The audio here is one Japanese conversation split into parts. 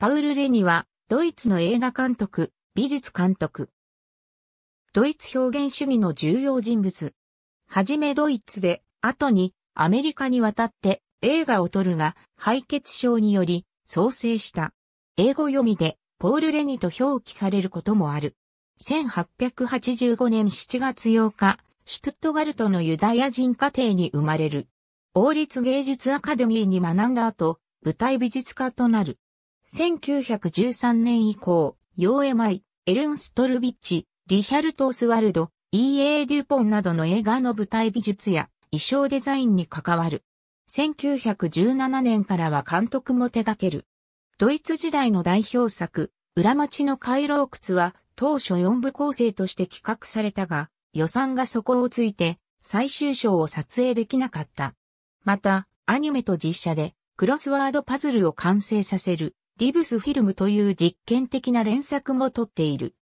パウル・レニは、ドイツの映画監督、美術監督。ドイツ表現主義の重要人物。はじめドイツで、後にアメリカに渡って映画を撮るが、敗血症により創生した。英語読みで、ポール・レニと表記されることもある。1885年7月8日、シュトゥットガルトのユダヤ人家庭に生まれる。王立芸術アカデミーに学んだ後、舞台美術家となる。1913年以降、ヨーエマイ、エルンストルビッチ、リヒャルト・オスワルド、E.A. デュポンなどの映画の舞台美術や衣装デザインに関わる。1917年からは監督も手掛ける。ドイツ時代の代表作、裏町の回廊靴は当初4部構成として企画されたが、予算が底をついて最終章を撮影できなかった。また、アニメと実写でクロスワードパズルを完成させるリブスフィルムという実験的な連作も撮っている。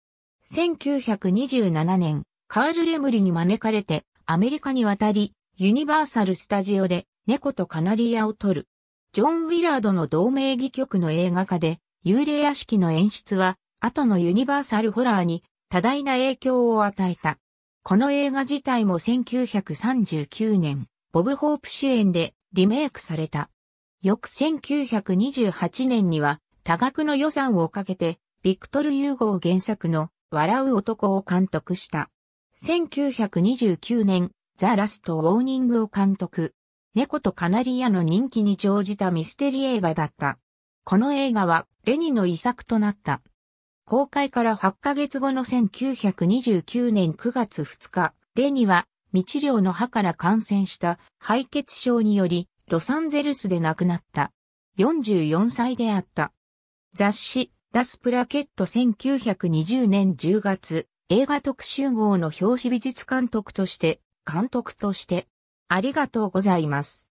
1927年、カール・レムリに招かれてアメリカに渡り、ユニバーサル・スタジオで猫とカナリアを撮る。ジョン・ウィラードの同名戯曲の映画化で、幽霊屋敷の演出は、後のユニバーサルホラーに多大な影響を与えた。この映画自体も1939年、ボブ・ホープ主演でリメイクされた。翌1928年には多額の予算をかけて、ビクトル・ユーゴー原作の笑う男を監督した。1929年、ザ・ラスト・ウォーニングを監督。猫とカナリアの人気に乗じたミステリー映画だった。この映画はレニの遺作となった。公開から8ヶ月後の1929年9月2日、レニは未治療の歯から感染した敗血症によりロサンゼルスで亡くなった。44歳であった。雑誌、ダスプラケット1920年10月、映画特集号の表紙美術監督として、監督として、ありがとうございます。